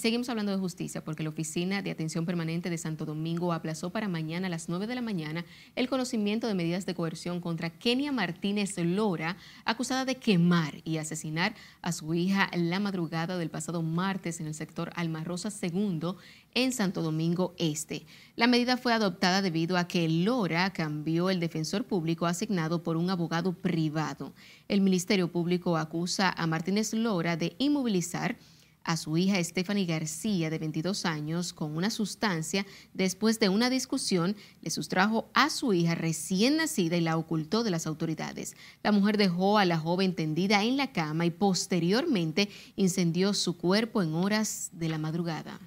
seguimos hablando de justicia porque la Oficina de Atención Permanente de Santo Domingo aplazó para mañana a las 9 de la mañana el conocimiento de medidas de coerción contra Kenia Martínez Lora, acusada de quemar y asesinar a su hija la madrugada del pasado martes en el sector Almarrosa II en Santo Domingo Este. La medida fue adoptada debido a que Lora cambió el defensor público asignado por un abogado privado. El Ministerio Público acusa a Martínez Lora de inmovilizar a su hija Stephanie García, de 22 años, con una sustancia después de una discusión, le sustrajo a su hija recién nacida y la ocultó de las autoridades. La mujer dejó a la joven tendida en la cama y posteriormente incendió su cuerpo en horas de la madrugada.